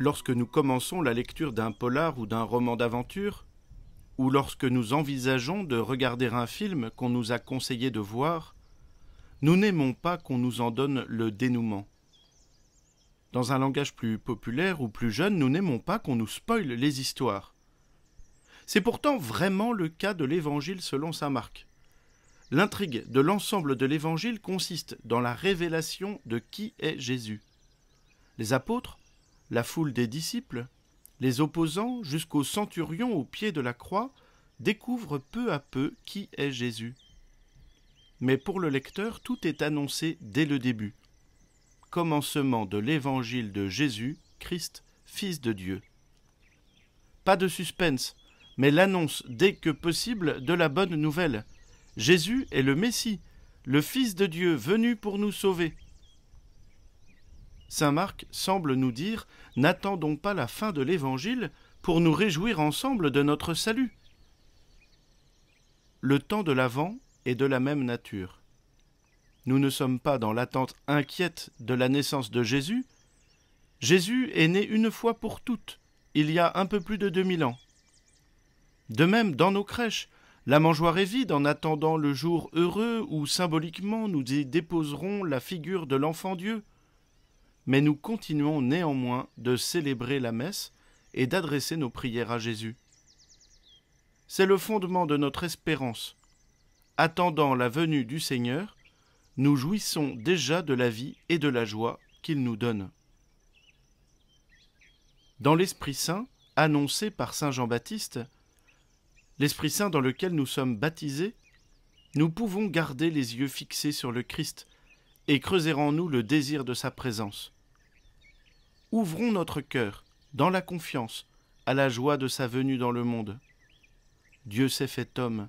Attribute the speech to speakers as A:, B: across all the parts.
A: lorsque nous commençons la lecture d'un polar ou d'un roman d'aventure, ou lorsque nous envisageons de regarder un film qu'on nous a conseillé de voir, nous n'aimons pas qu'on nous en donne le dénouement. Dans un langage plus populaire ou plus jeune, nous n'aimons pas qu'on nous spoile les histoires. C'est pourtant vraiment le cas de l'Évangile selon saint Marc. L'intrigue de l'ensemble de l'Évangile consiste dans la révélation de qui est Jésus. Les apôtres la foule des disciples, les opposants jusqu'au centurion au pied de la croix découvrent peu à peu qui est Jésus. Mais pour le lecteur, tout est annoncé dès le début. Commencement de l'évangile de Jésus, Christ, Fils de Dieu. Pas de suspense, mais l'annonce dès que possible de la bonne nouvelle. Jésus est le Messie, le Fils de Dieu venu pour nous sauver. Saint Marc semble nous dire N'attendons pas la fin de l'Évangile pour nous réjouir ensemble de notre salut. Le temps de l'Avent est de la même nature. Nous ne sommes pas dans l'attente inquiète de la naissance de Jésus. Jésus est né une fois pour toutes, il y a un peu plus de 2000 ans. De même, dans nos crèches, la mangeoire est vide en attendant le jour heureux où symboliquement nous y déposerons la figure de l'enfant Dieu mais nous continuons néanmoins de célébrer la messe et d'adresser nos prières à Jésus. C'est le fondement de notre espérance. Attendant la venue du Seigneur, nous jouissons déjà de la vie et de la joie qu'il nous donne. Dans l'Esprit Saint, annoncé par Saint Jean-Baptiste, l'Esprit Saint dans lequel nous sommes baptisés, nous pouvons garder les yeux fixés sur le Christ, et creuser en nous le désir de sa présence. Ouvrons notre cœur, dans la confiance, à la joie de sa venue dans le monde. Dieu s'est fait homme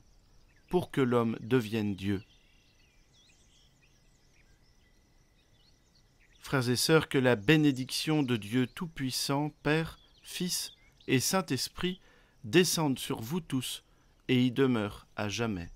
A: pour que l'homme devienne Dieu. Frères et sœurs, que la bénédiction de Dieu Tout-Puissant, Père, Fils et Saint-Esprit descende sur vous tous et y demeure à jamais.